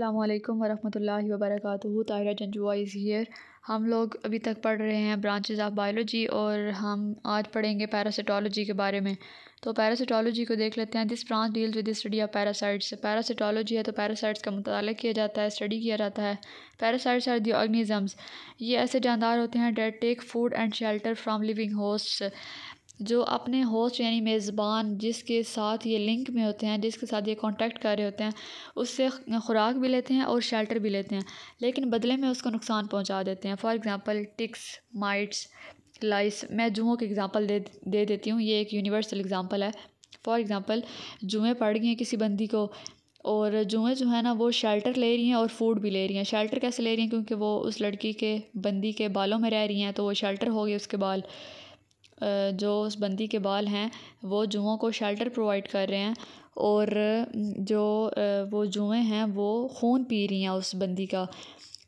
अल्लाम वरहमल वर्क तायरा जंजुआ इज़ हीयर हम लोग अभी तक पढ़ रहे हैं ब्रांचेज ऑफ बायोलॉजी और हम आज पढ़ेंगे पैरासिटोलॉजी के बारे में तो पैरासिटोलॉजी को देख लेते हैं this branch deals with study of parasites parasitology है तो पैरासाइट्स का मुताल किया जाता है स्टडी किया जाता है पैरासाइट्स आर दी ऑर्गेनिजम्स ये ऐसे जानदार होते हैं that take food and shelter from living host जो अपने होस्ट यानी मेज़बान जिसके साथ ये लिंक में होते हैं जिसके साथ ये कांटेक्ट कर रहे होते हैं उससे खुराक भी लेते हैं और शेल्टर भी लेते हैं लेकिन बदले में उसको नुकसान पहुंचा देते हैं for example ticks mites lice मैं जुओं के एग्ज़ाम्पल दे दे देती हूँ ये एक यूनिवर्सल एग्ज़ाम्पल है फॉर एग्ज़ाम्पल जुएँ पड़ गई हैं किसी बंदी को और जुएँ जो है ना वो शेल्टर ले रही हैं और फूड भी ले रही हैं शेल्टर कैसे ले रही हैं क्योंकि वो उस लड़की के बंदी के बालों में रह रही हैं तो वो शेल्टर हो गए उसके बाल जो उस बंदी के बाल हैं वो जुओं को शेल्टर प्रोवाइड कर रहे हैं और जो वो जुएँ हैं वो खून पी रही हैं उस बंदी का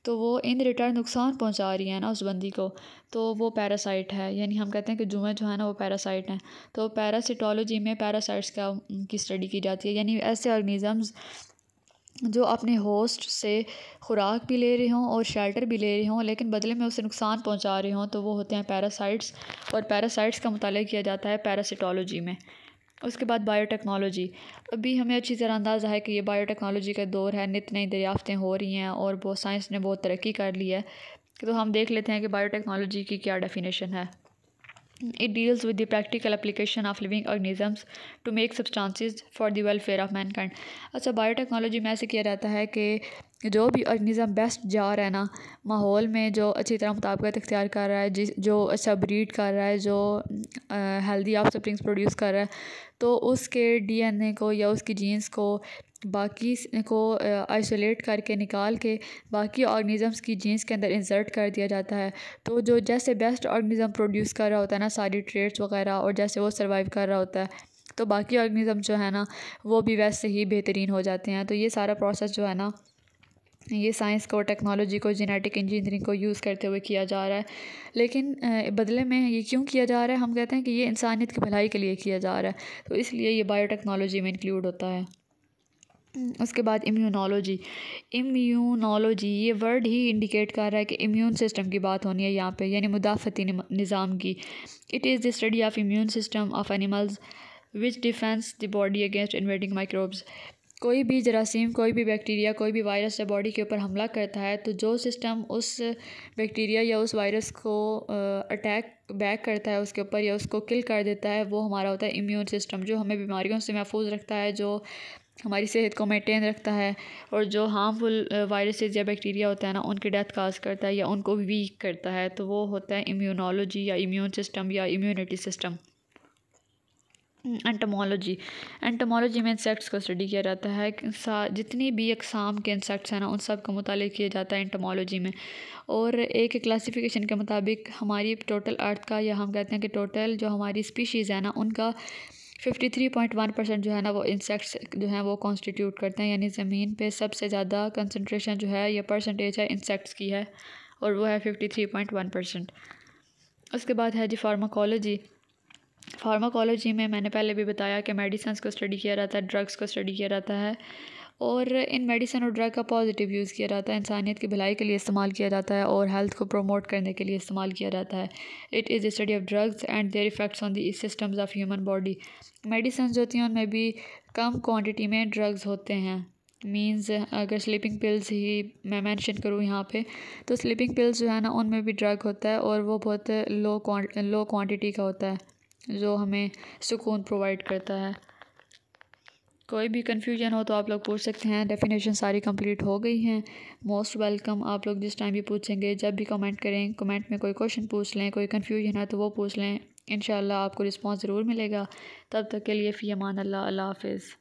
तो वो इन रिटर्न नुकसान पहुंचा रही है ना उस बंदी को तो वो पैरासाइट है यानी हम कहते हैं कि जुएँ जो है ना वो पैरासाइट हैं तो पैरासिटोलॉजी में पैरासाइट्स का की स्टडी की जाती है यानी ऐसे ऑर्गेनिज़म्स जो अपने होस्ट से खुराक भी ले रहे हों और शेल्टर भी ले रहे हों लेकिन बदले में उसे नुकसान पहुंचा रहे हों तो वो होते हैं पैरासाइट्स और पैरासाइट्स का मुताल किया जाता है पैरासिटोलॉजी में उसके बाद बायोटेक्नोलॉजी अभी हमें अच्छी तरह अंदाज़ा है कि ये बायोटेक्नोलॉजी का दौर है नित नई दरियाफ्तें हो रही हैं और बहुत साइंस ने बहुत तरक्की कर ली है तो हम देख लेते हैं कि बायोटेक्नोलॉजी की क्या डेफिनेशन है It deals with the practical application of living organisms to make substances for the welfare of mankind. अच्छा बायोटेक्नोलॉजी में ऐसे किया जाता है कि जो भी ऑर्गेनिज़म बेस्ट जा रहा है ना माहौल में जो अच्छी तरह मुताबिकत इख्तियार कर रहा है जिस जो अच्छा ब्रीड कर रहा है जो हेल्दी ऑफ स्प्रिंग्स प्रोड्यूस कर रहा है तो उसके डीएनए को या उसकी जीन्स को बाकी को आइसोलेट करके निकाल के बाकी ऑर्गेनिज़म्स की जीन्स के अंदर इंसर्ट कर दिया जाता है तो जो जैसे बेस्ट ऑर्गेनिज़म प्रोड्यूस कर रहा होता है ना सारी ट्रेड्स वगैरह और जैसे वो सर्वाइव कर रहा होता है तो बाकी ऑर्गेनिज़म जो है ना वो भी वैसे ही बेहतरीन हो जाते हैं तो ये सारा प्रोसेस जो है ना ये साइंस को टेक्नोलॉजी को जेनेटिक इंजीनियरिंग को यूज़ करते हुए किया जा रहा है लेकिन बदले में ये क्यों किया जा रहा है हम कहते हैं कि ये इंसानियत की भलाई के लिए किया जा रहा है तो इसलिए ये बायोटेक्नोलॉजी में इंक्लूड होता है उसके बाद इम्यूनोलॉजी इम्यूनोलॉजी ये वर्ड ही इंडिकेट कर रहा है कि इम्यून सिस्टम की बात होनी है यहाँ पे यानी मुदाफ़ती निज़ाम की it is the study of immune system of animals which defence the body against invading microbes कोई भी जरासीम कोई भी बैक्टीरिया कोई भी वायरस या बॉडी के ऊपर हमला करता है तो जो सिस्टम उस बैक्टीरिया या उस वायरस को अटैक बैक करता है उसके ऊपर या उसको किल कर देता है वो हमारा होता है इम्यून सिस्टम जो हमें बीमारियों से महफूज रखता है जो हमारी सेहत को मेंटेन रखता है और जो हार्मफुल वायरसेस या बैक्टीरिया होता है ना उनकी डेथ काज करता है या उनको वीक करता है तो वो होता है इम्यूनोलॉजी या इम्यून सिस्टम या इम्यूनिटी सिस्टम एंटोमोलॉजी एंटोमोलॉजी में इंसेक्ट्स को स्टडी किया जाता है जितनी भी अकसाम के इंसेक्ट्स हैं ना उन सब का मुताल किया जाता है एंटोमोलॉजी में और एक क्लासिफिकेशन के मुताबिक हमारी टोटल अर्थ का या हम कहते हैं कि टोटल जो हमारी स्पीशीज़ है ना उनका fifty three point one percent जो है ना वो इंसेक्ट्स जो हैं वो कॉन्स्टिट्यूट करते हैं यानी ज़मीन पर सबसे ज़्यादा कंसनट्रेशन जो है या परसेंटेज है इंसेक्ट्स की है और वो है fifty three point one percent उसके बाद है जी फार्माकोलॉजी फार्माकोलॉजी में मैंने पहले भी बताया कि मेडिसन्स को स्टडी किया जाता है ड्रग्स को स्टडी किया जाता है और इन मेडिसन और ड्रग का पॉजिटिव यूज़ किया जाता है इंसानियत की भलाई के लिए इस्तेमाल किया जाता है और हेल्थ को प्रमोट करने के लिए इस्तेमाल किया जाता है it is study of drugs and their effects on the systems of human body medicine जो होती हैं उनमें भी कम क्वान्टिटी में ड्रग्स होते हैं मीन्स अगर स्लीपिंग पिल्स ही मैं मैंशन करूँ यहाँ पे तो स्लीपिंग पिल्स जो है ना उनमें भी ड्रग होता है और वो बहुत लो लो क्वान्टिटी का होता है जो हमें सुकून प्रोवाइड करता है कोई भी कन्फ्यूजन हो तो आप लोग पूछ सकते हैं डेफिनेशन सारी कंप्लीट हो गई हैं मोस्ट वेलकम आप लोग जिस टाइम भी पूछेंगे जब भी कमेंट करें कमेंट में कोई क्वेश्चन पूछ लें कोई कन्फ्यूजन है तो वो पूछ लें इन आपको रिस्पॉन्स ज़रूर मिलेगा तब तक के लिए फ़ी अमान अल्लाह अल्लाह हाफिज़